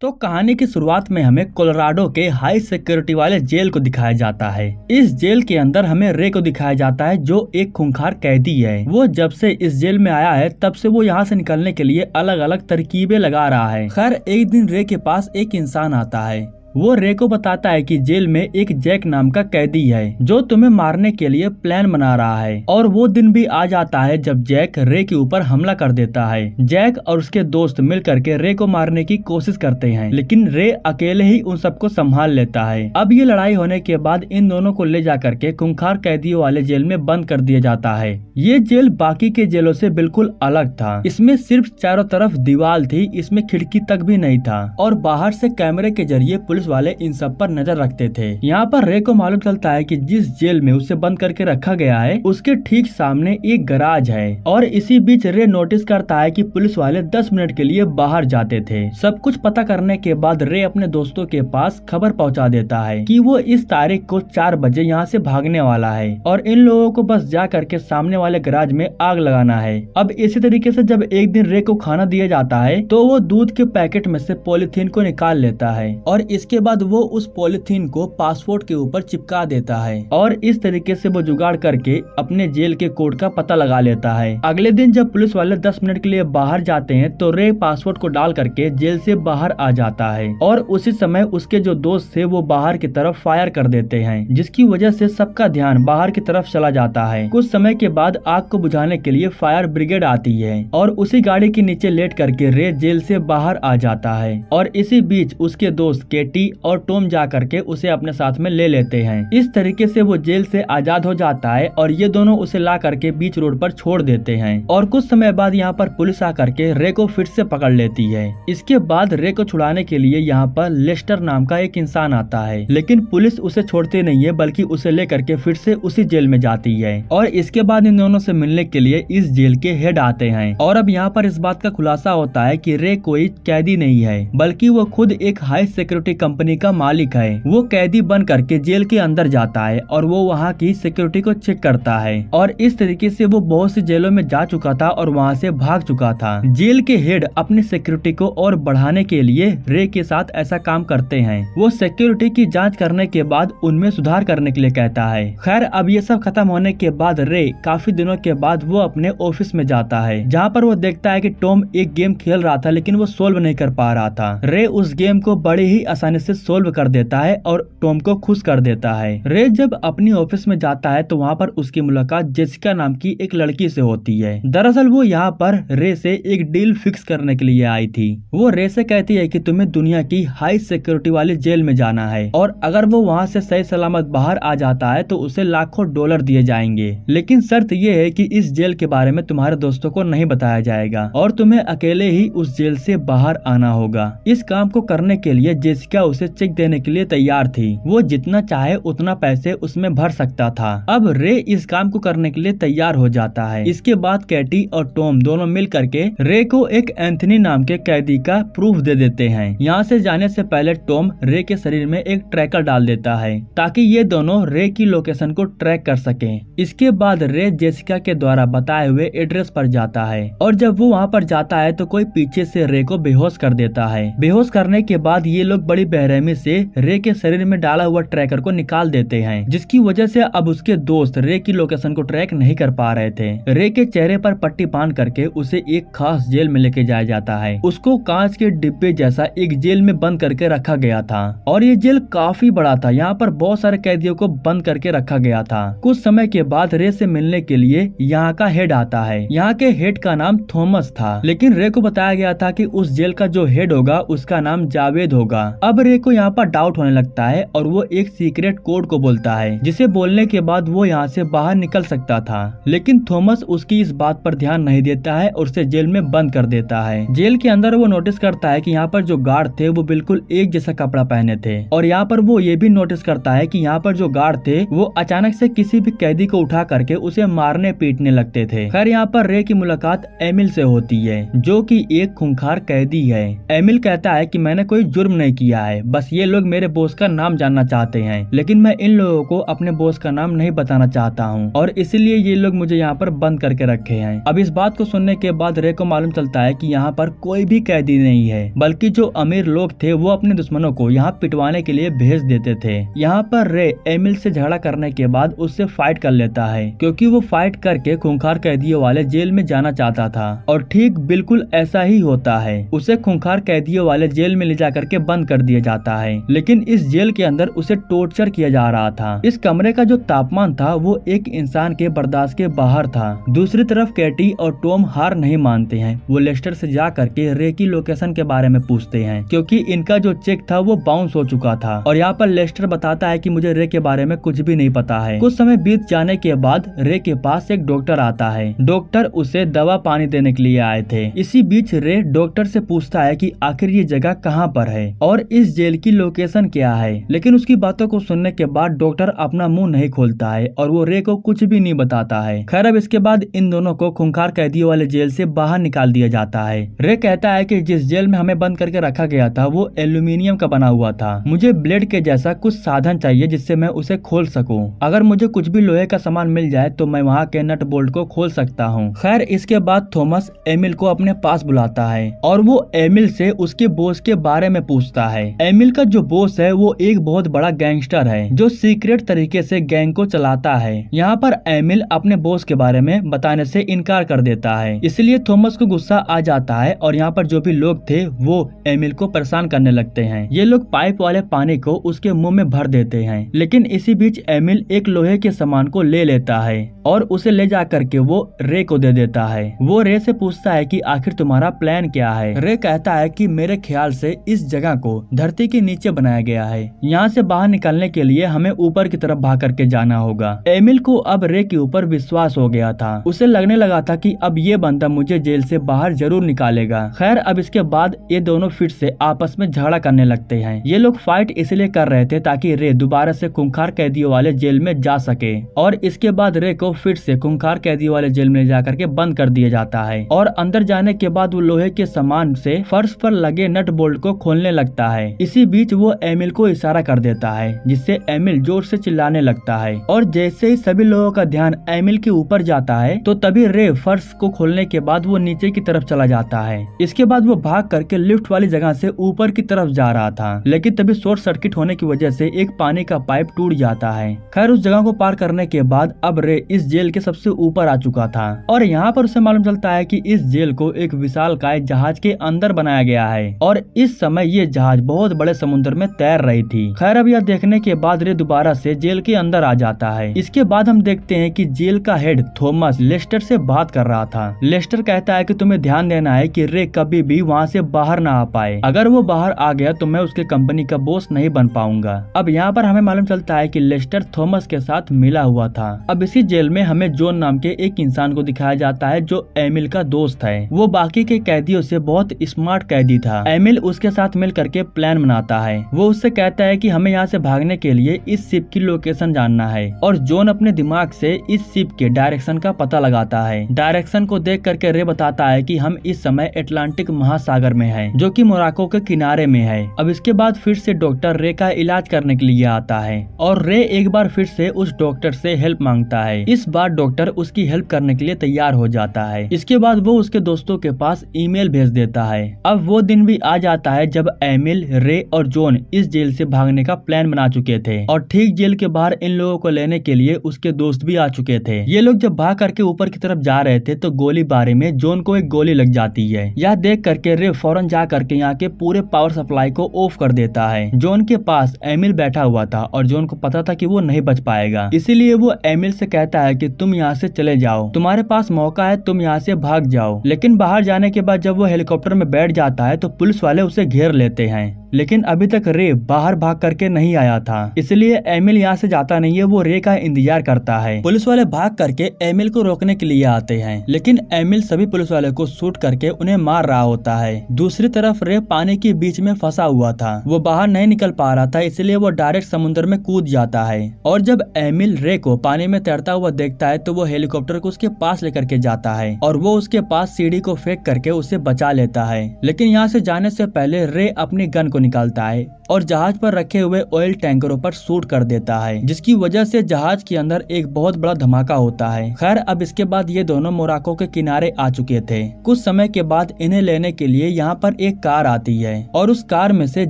तो कहानी की शुरुआत में हमें कोलोराडो के हाई सिक्योरिटी वाले जेल को दिखाया जाता है इस जेल के अंदर हमें रे को दिखाया जाता है जो एक खूंखार कैदी है वो जब से इस जेल में आया है तब से वो यहाँ से निकलने के लिए अलग अलग तरकीबें लगा रहा है खैर एक दिन रे के पास एक इंसान आता है वो रे को बताता है कि जेल में एक जैक नाम का कैदी है जो तुम्हें मारने के लिए प्लान बना रहा है और वो दिन भी आ जाता है जब जैक रे के ऊपर हमला कर देता है जैक और उसके दोस्त मिल करके रे को मारने की कोशिश करते हैं लेकिन रे अकेले ही उन सबको संभाल लेता है अब ये लड़ाई होने के बाद इन दोनों को ले जा करके खुंखार कैदियों वाले जेल में बंद कर दिया जाता है ये जेल बाकी के जेलों से बिल्कुल अलग था इसमें सिर्फ चारों तरफ दीवार थी इसमें खिड़की तक भी नहीं था और बाहर से कैमरे के जरिए पुलिस पुलिस वाले इन सब पर नजर रखते थे यहाँ पर रे को मालूम चलता है कि जिस जेल में उसे बंद करके रखा गया है उसके ठीक सामने एक गराज है और इसी बीच रे नोटिस करता है कि पुलिस वाले 10 मिनट के लिए बाहर जाते थे सब कुछ पता करने के बाद रे अपने दोस्तों के पास खबर पहुँचा देता है की वो इस तारीख को चार बजे यहाँ ऐसी भागने वाला है और इन लोगों को बस जा करके सामने वाले गराज में आग लगाना है अब इसी तरीके ऐसी जब एक दिन रे को खाना दिया जाता है तो वो दूध के पैकेट में से पॉलिथीन को निकाल लेता है और इस इसके बाद वो उस पॉलिथीन को पासपोर्ट के ऊपर चिपका देता है और इस तरीके से वो जुगाड़ करके अपने जेल के कोड का पता लगा लेता है अगले दिन जब पुलिस वाले दस मिनट के लिए बाहर जाते हैं तो रे पासपोर्ट को डाल करके जेल से बाहर आ जाता है और उसी समय उसके जो दोस्त थे वो बाहर की तरफ फायर कर देते हैं जिसकी वजह से सबका ध्यान बाहर की तरफ चला जाता है कुछ समय के बाद आग को बुझाने के लिए फायर ब्रिगेड आती है और उसी गाड़ी के नीचे लेट करके रे जेल से बाहर आ जाता है और इसी बीच उसके दोस्त केटी बेटी और टोम जा करके उसे अपने साथ में ले लेते हैं इस तरीके से वो जेल से आजाद हो जाता है और ये दोनों उसे ला करके बीच रोड पर छोड़ देते हैं और कुछ समय बाद यहाँ पर पुलिस आकर के रे को फिर से पकड़ लेती है इसके बाद रे को छुड़ाने के लिए यहाँ पर लेस्टर नाम का एक इंसान आता है लेकिन पुलिस उसे छोड़ते नहीं है बल्कि उसे ले करके फिर से उसी जेल में जाती है और इसके बाद इन दोनों से मिलने के लिए इस जेल के हेड आते हैं और अब यहाँ पर इस बात का खुलासा होता है की रे कोई कैदी नहीं है बल्कि वो खुद एक हाई सिक्योरिटी कंपनी का मालिक है वो कैदी बन करके जेल के अंदर जाता है और वो वहाँ की सिक्योरिटी को चेक करता है और इस तरीके से वो बहुत सी जेलों में जा चुका था और वहाँ से भाग चुका था जेल के हेड अपनी सिक्योरिटी को और बढ़ाने के लिए रे के साथ ऐसा काम करते हैं वो सिक्योरिटी की जाँच करने के बाद उनमें सुधार करने के लिए कहता है खैर अब ये सब खत्म होने के बाद रे काफी दिनों के बाद वो अपने ऑफिस में जाता है जहाँ पर वो देखता है की टॉम एक गेम खेल रहा था लेकिन वो सोल्व नहीं कर पा रहा था रे उस गेम को बड़े ही आसानी आसानी से सोल्व कर देता है और टॉम को खुश कर देता है रे जब अपनी ऑफिस में जाता है तो वहाँ पर उसकी मुलाकात जेसिका नाम की एक लड़की से होती है दरअसल वो यहाँ पर रे से एक डील फिक्स करने के लिए आई थी वो रे से कहती है कि तुम्हें दुनिया की हाई सिक्योरिटी वाली जेल में जाना है और अगर वो वहाँ से सही सलामत बाहर आ जाता है तो उसे लाखों डॉलर दिए जाएंगे लेकिन शर्त ये है की इस जेल के बारे में तुम्हारे दोस्तों को नहीं बताया जाएगा और तुम्हें अकेले ही उस जेल से बाहर आना होगा इस काम को करने के लिए जेसिका उसे चेक देने के लिए तैयार थी वो जितना चाहे उतना पैसे उसमें भर सकता था अब रे इस काम को करने के लिए तैयार हो जाता है इसके बाद कैटी और टॉम दोनों मिल करके रे को एक एंथनी नाम के कैदी का प्रूफ दे देते हैं यहाँ से जाने से पहले टॉम रे के शरीर में एक ट्रैकर डाल देता है ताकि ये दोनों रे की लोकेशन को ट्रैक कर सके इसके बाद रे जेसिका के द्वारा बताए हुए एड्रेस पर जाता है और जब वो वहाँ पर जाता है तो कोई पीछे से रे को बेहोश कर देता है बेहोश करने के बाद ये लोग बड़ी बेरहमी से रे के शरीर में डाला हुआ ट्रैकर को निकाल देते हैं जिसकी वजह से अब उसके दोस्त रे की लोकेशन को ट्रैक नहीं कर पा रहे थे रे के चेहरे पर पट्टी पान करके उसे एक खास जेल में लेके जाया जाता है उसको कांच के डिब्बे जैसा एक जेल में बंद करके रखा गया था और ये जेल काफी बड़ा था यहाँ पर बहुत सारे कैदियों को बंद करके रखा गया था कुछ समय के बाद रे से मिलने के लिए यहाँ का हेड आता है यहाँ के हेड का नाम थॉमस था लेकिन रे को बताया गया था कि उस जेल का जो हेड होगा उसका नाम जावेद होगा अब मौर्य को यहाँ पर डाउट होने लगता है और वो एक सीक्रेट कोड को बोलता है जिसे बोलने के बाद वो यहाँ से बाहर निकल सकता था लेकिन थॉमस उसकी इस बात पर ध्यान नहीं देता है और उसे जेल में बंद कर देता है जेल के अंदर वो नोटिस करता है की यहाँ पर जो गार्ड थे वो बिल्कुल एक जैसा कपड़ा पहने थे और यहाँ पर वो ये भी नोटिस करता है की यहाँ पर जो गार्ड थे वो अचानक से किसी भी कैदी को उठा करके उसे मारने पीटने लगते थे खैर यहाँ पर रे की मुलाकात एमिल से होती है जो कि एक खूंखार कैदी है एमिल कहता है कि मैंने कोई जुर्म नहीं किया है है बस ये लोग मेरे बॉस का नाम जानना चाहते हैं लेकिन मैं इन लोगों को अपने बॉस का नाम नहीं बताना चाहता हूँ और इसीलिए ये लोग मुझे यहाँ पर बंद करके रखे हैं अब इस बात को सुनने के बाद रे को मालूम चलता है की यहाँ पर कोई भी कैदी नहीं है बल्कि जो अमीर लोग थे वो अपने दुश्मनों को यहाँ पिटवाने के लिए भेज देते थे यहाँ पर रे एमिल से झगड़ा करने के बाद उससे फाइट कर लेता है क्योंकि वो फाइट करके खूंखार कैदियों वाले जेल में जाना चाहता था और ठीक बिल्कुल ऐसा ही होता है उसे खूंखार कैदियों वाले जेल में ले जा करके बंद कर दिया जाता है लेकिन इस जेल के अंदर उसे टोर्चर किया जा रहा था इस कमरे का जो तापमान था वो एक इंसान के बर्दाश्त के बाहर था दूसरी तरफ कैटी और टोम हार नहीं मानते हैं वो लेस्टर से जा करके रे की लोकेशन के बारे में पूछते हैं क्योंकि इनका जो चेक था वो बाउंस हो चुका था और यहाँ पर लेस्टर बताता है कि मुझे रे के बारे में कुछ भी नहीं पता है कुछ समय बीत जाने के बाद रे के पास एक डॉक्टर आता है डॉक्टर उसे दवा पानी देने के लिए आए थे इसी बीच रे डॉक्टर से पूछता है कि आखिर ये जगह कहाँ पर है और इस इस जेल की लोकेशन क्या है लेकिन उसकी बातों को सुनने के बाद डॉक्टर अपना मुंह नहीं खोलता है और वो रे को कुछ भी नहीं बताता है खैर अब इसके बाद इन दोनों को खुंखार कैदियों वाले जेल से बाहर निकाल दिया जाता है रे कहता है कि जिस जेल में हमें बंद करके रखा गया था वो एल्यूमिनियम का बना हुआ था मुझे ब्लेड के जैसा कुछ साधन चाहिए जिससे मैं उसे खोल सकूँ अगर मुझे कुछ भी लोहे का सामान मिल जाए तो मैं वहाँ के नट बोल्ट को खोल सकता हूँ खैर इसके बाद थॉमस एमिल को अपने पास बुलाता है और वो एमिल से उसके बोस के बारे में पूछता है एमिल का जो बोस है वो एक बहुत बड़ा गैंगस्टर है जो सीक्रेट तरीके से गैंग को चलाता है यहाँ पर एमिल अपने बोस के बारे में बताने से इनकार कर देता है इसलिए थॉमस को गुस्सा आ जाता है और यहाँ पर जो भी लोग थे वो एमिल को परेशान करने लगते हैं ये लोग पाइप वाले पानी को उसके मुंह में भर देते हैं लेकिन इसी बीच एमिल एक लोहे के सामान को ले लेता है और उसे ले जा करके वो रे को दे देता है वो रे से पूछता है कि आखिर तुम्हारा प्लान क्या है रे कहता है कि मेरे ख्याल से इस जगह को धरती के नीचे बनाया गया है यहाँ से बाहर निकलने के लिए हमें ऊपर की तरफ भाग करके जाना होगा एमिल को अब रे के ऊपर विश्वास हो गया था उसे लगने लगा था की अब ये बंदा मुझे जेल से बाहर जरूर निकालेगा खैर अब इसके बाद ये दोनों फिर से आपस में झगड़ा करने लगते हैं ये लोग फाइट इसलिए कर रहे थे ताकि रे दोबारा से कुंखार कैदियों वाले जेल में जा सके और इसके बाद रे को फिर से कुंखार कैदी वाले जेल में जा जाकर के बंद कर दिया जाता है और अंदर जाने के बाद वो लोहे के सामान से फर्श पर लगे नट बोल्ट को खोलने लगता है इसी बीच वो एमिल को इशारा कर देता है जिससे एमिल जोर से चिल्लाने लगता है और जैसे ही सभी लोगों का ध्यान एमिल के ऊपर जाता है तो तभी रे फर्श को खोलने के बाद वो नीचे की तरफ चला जाता है इसके बाद वो भाग करके लिफ्ट वाली जगह से ऊपर की तरफ जा रहा था लेकिन तभी शॉर्ट सर्किट होने की वजह से एक पानी का पाइप टूट जाता है खैर उस जगह को पार करने के बाद अब रे इस जेल के सबसे ऊपर आ चुका था और यहाँ पर उसे मालूम चलता है कि इस जेल को एक विशाल काय जहाज के अंदर बनाया गया है और इस समय ये जहाज बहुत बड़े समुद्र में तैर रही थी खैर अब यह देखने के बाद रे दोबारा से जेल के अंदर आ जाता है इसके बाद हम देखते हैं कि जेल का हेड थॉमस लेस्टर से बात कर रहा था लेस्टर कहता है की तुम्हें ध्यान देना है की रे कभी भी वहाँ ऐसी बाहर न आ पाए अगर वो बाहर आ गया तो मैं उसके कंपनी का बोस नहीं बन पाऊंगा अब यहाँ पर हमें मालूम चलता है कि लेस्टर थॉमस के साथ मिला हुआ था अब इसी जेल में में हमें जोन नाम के एक इंसान को दिखाया जाता है जो एमिल का दोस्त है वो बाकी के कैदियों से बहुत स्मार्ट कैदी था एमिल उसके साथ मिल करके प्लान बनाता है वो उससे कहता है कि हमें यहाँ से भागने के लिए इस शिप की लोकेशन जानना है और जोन अपने दिमाग से इस शिप के डायरेक्शन का पता लगाता है डायरेक्शन को देख करके रे बताता है की हम इस समय अटलांटिक महासागर में है जो की मोराको के किनारे में है अब इसके बाद फिर से डॉक्टर रे का इलाज करने के लिए आता है और रे एक बार फिर से उस डॉक्टर से हेल्प मांगता है इस बार डॉक्टर उसकी हेल्प करने के लिए तैयार हो जाता है इसके बाद वो उसके दोस्तों के पास ईमेल भेज देता है अब वो दिन भी आ जाता है जब एमिल रे और जोन इस जेल से भागने का प्लान बना चुके थे और ठीक जेल के बाहर इन लोगों को लेने के लिए उसके दोस्त भी आ चुके थे ये लोग जब भाग करके ऊपर की तरफ जा रहे थे तो गोली बारे में जोन को एक गोली लग जाती है यह देख करके रे फौरन जा करके यहाँ के पूरे पावर सप्लाई को ऑफ कर देता है जोन के पास एमिल बैठा हुआ था और जोन को पता था की वो नहीं बच पाएगा इसीलिए वो एमिल से कहता है है कि तुम यहाँ से चले जाओ तुम्हारे पास मौका है तुम यहाँ से भाग जाओ लेकिन बाहर जाने के बाद जब वो हेलीकॉप्टर में बैठ जाता है तो पुलिस वाले उसे घेर लेते हैं लेकिन अभी तक रे बाहर भाग करके नहीं आया था इसलिए एमिल यहाँ से जाता नहीं है वो रे का इंतजार करता है पुलिस वाले भाग करके एमिल को रोकने के लिए आते हैं लेकिन एमिल सभी पुलिस वाले को शूट करके उन्हें मार रहा होता है दूसरी तरफ रे पानी के बीच में फंसा हुआ था वो बाहर नहीं निकल पा रहा था इसलिए वो डायरेक्ट समुन्द्र में कूद जाता है और जब एमिल रे को पानी में तैरता हुआ देखता है तो वो हेलीकॉप्टर को उसके पास लेकर के जाता है और वो उसके पास सीढ़ी को फेंक करके उसे बचा लेता है लेकिन यहाँ से जाने से पहले रे अपनी गन को को निकालता है और जहाज पर रखे हुए ऑयल टैंकरों पर शूट कर देता है जिसकी वजह से जहाज के अंदर एक बहुत बड़ा धमाका होता है खैर अब इसके बाद ये दोनों मोराको के किनारे आ चुके थे कुछ समय के बाद इन्हें लेने के लिए यहाँ पर एक कार आती है और उस कार में से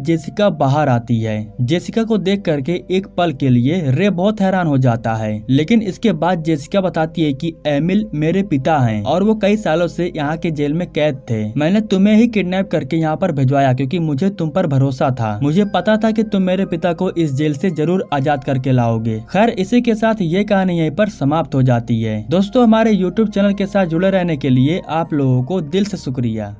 जेसिका बाहर आती है जेसिका को देख करके एक पल के लिए रे बहुत हैरान हो जाता है लेकिन इसके बाद जेसिका बताती है की एमिल मेरे पिता है और वो कई सालों से यहाँ के जेल में कैद थे मैंने तुम्हें ही किडनेप करके यहाँ पर भिजवाया क्यूँकी मुझे तुम पर भरोसा था मुझे पता था कि तुम मेरे पिता को इस जेल से जरूर आजाद करके लाओगे खैर इसी के साथ ये कहानी यहीं पर समाप्त हो जाती है दोस्तों हमारे यूट्यूब चैनल के साथ जुड़े रहने के लिए आप लोगों को दिल से शुक्रिया